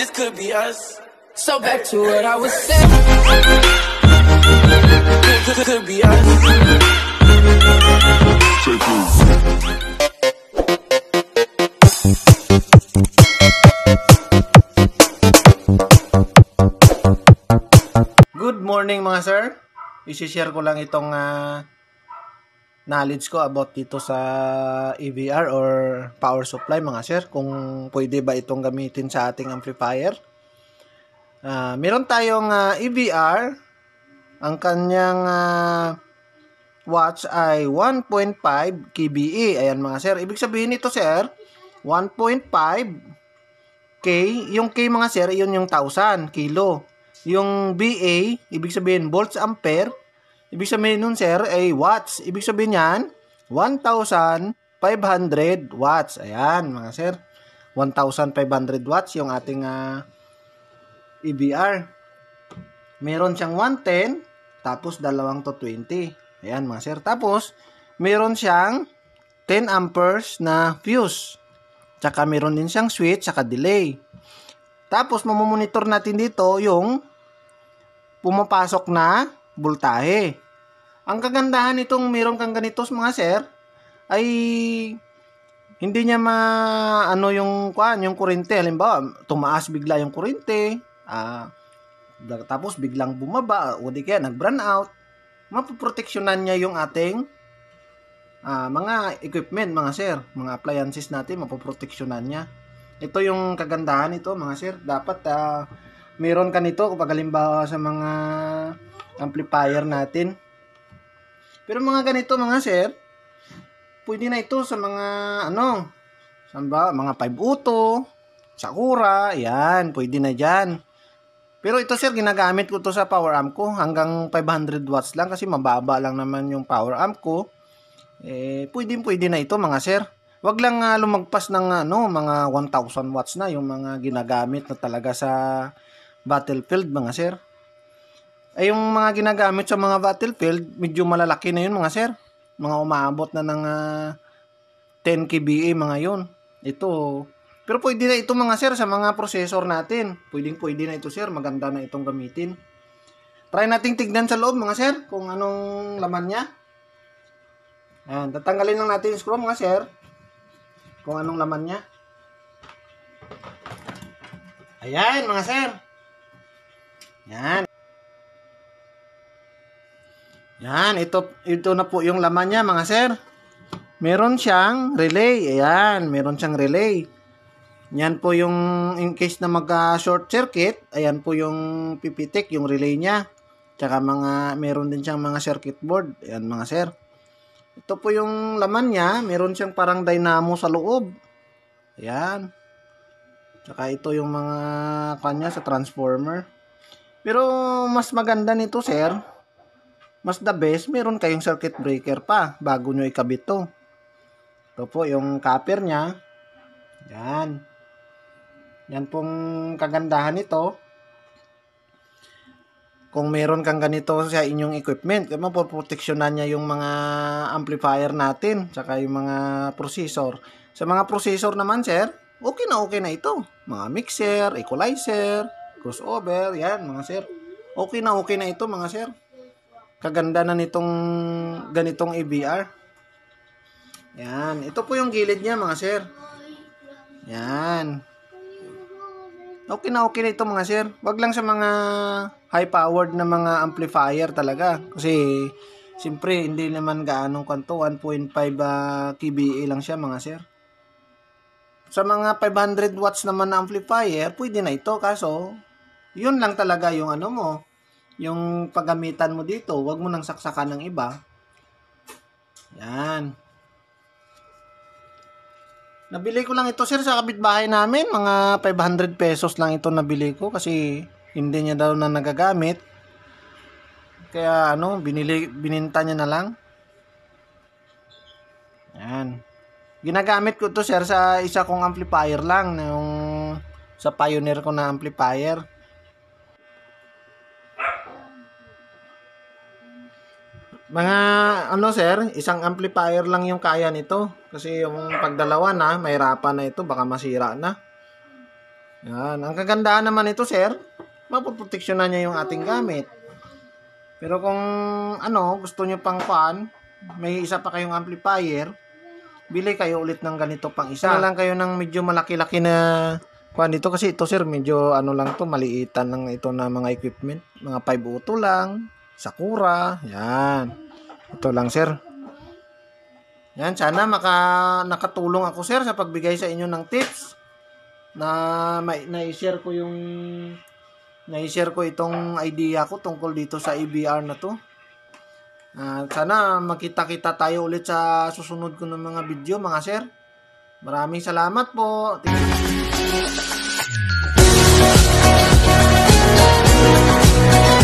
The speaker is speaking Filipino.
this could be us. So back to what I was saying. This could be us. Good morning mga sir. I-share ko lang itong uh, knowledge ko about dito sa EVR or power supply mga sir kung pwede ba itong gamitin sa ating amplifier. Uh, meron tayong uh, ah, EVR ang kanyang uh, watts ay 1.5 kBE. Ayan mga sir, ibig sabihin nito sir 1.5 K, yung K mga sir, yun yung 1000 kilo. Yung BA, ibig sabihin volts ampere, Ibig sabihin nun, sir, ay watts. Ibig sabihin yan, 1,500 watts. Ayan, mga sir. 1,500 watts yung ating uh, ah, EBR. Meron siyang 110, tapos dalawang to 20. Ayan, mga sir. Tapos, meron siyang 10 amperes na fuse. Tsaka meron din siyang switch, tsaka delay. Tapos, mamomonitor natin dito yung pumapasok na voltahe. Ang kagandahan nitong meron kang ganito mga sir ay hindi niya ma ano yung kuan yung kuryente halimbawa tumaas bigla yung kuryente ah, tapos biglang bumaba o di kaya nag burn out mapoproteksyonan niya yung ating ah, mga equipment mga sir mga appliances natin mapoproteksyonan niya ito yung kagandahan nito mga sir dapat ah, meron ka nito kapag halimbawa sa mga amplifier natin. Pero mga ganito mga sir, pwede na ito sa mga ano, saan ba? Mga 5 uto, Sakura, yan, pwede na dyan. Pero ito sir, ginagamit ko to sa power amp ko hanggang 500 watts lang kasi mababa lang naman yung power amp ko. Eh, pwede pwede na ito mga sir. Huwag lang uh, lumagpas ng ano, mga 1000 watts na yung mga ginagamit na talaga sa battlefield mga sir. Ay eh, yung mga ginagamit sa mga battlefield, medyo malalaki na yun mga sir. Mga umaabot na ng uh, 10 kBA mga yun. Ito, oh. pero pwede na ito mga sir sa mga processor natin. Pwedeng pwede na ito sir, maganda na itong gamitin. Try nating tignan sa loob mga sir kung anong laman niya. Ayan, tatanggalin lang natin yung screw mga sir kung anong laman niya. Ayan mga sir. Ayan. Yan, ito, ito na po yung laman niya mga sir. Meron siyang relay. Ayan, meron siyang relay. Yan po yung in case na mag-short circuit, ayan po yung pipitik, yung relay niya. Tsaka mga, meron din siyang mga circuit board. Ayan mga sir. Ito po yung laman niya. Meron siyang parang dynamo sa loob. Ayan. Tsaka ito yung mga kanya sa transformer. Pero mas maganda nito sir mas the best, meron kayong circuit breaker pa bago nyo ikabit to. Ito po yung copper niya. Yan. Yan pong kagandahan nito. Kung meron kang ganito sa inyong equipment, kaya mapoproteksyonan niya yung mga amplifier natin, tsaka yung mga processor. Sa mga processor naman, sir, okay na okay na ito. Mga mixer, equalizer, crossover, yan mga sir. Okay na okay na ito mga sir kaganda na nitong ganitong ABR. Yan. Ito po yung gilid niya mga sir. Yan. Okay na okay na ito mga sir. Wag lang sa mga high powered na mga amplifier talaga. Kasi siyempre hindi naman gaanong kanto. 1.5 uh, ah, kBA lang siya mga sir. Sa mga 500 watts naman na amplifier, pwede na ito. Kaso, yun lang talaga yung ano mo yung paggamitan mo dito, wag mo nang saksakan ng iba. Yan. Nabili ko lang ito sir sa kapitbahay namin. Mga 500 pesos lang ito nabili ko kasi hindi niya daw na nagagamit. Kaya ano, binili, bininta niya na lang. Yan. Ginagamit ko to sir sa isa kong amplifier lang. Yung sa Pioneer ko na amplifier. Mga ano sir, isang amplifier lang yung kaya nito. Kasi yung pagdalawa na, mahirapan na ito, baka masira na. Yan. Ang kagandahan naman ito sir, mapoproteksyonan niya yung ating gamit. Pero kung ano, gusto niyo pang fan, may isa pa kayong amplifier, bili kayo ulit ng ganito pang isa. Na ano lang kayo ng medyo malaki-laki na kuan dito kasi ito sir medyo ano lang to maliitan lang ito na mga equipment mga 5 auto lang Sakura. Yan. Ito lang, sir. Yan, sana maka, nakatulong ako, sir, sa pagbigay sa inyo ng tips na may, na-share ko yung na-share ko itong idea ko tungkol dito sa EBR na to. Uh, sana makita-kita tayo ulit sa susunod ko ng mga video, mga sir. Maraming salamat po. Thank you.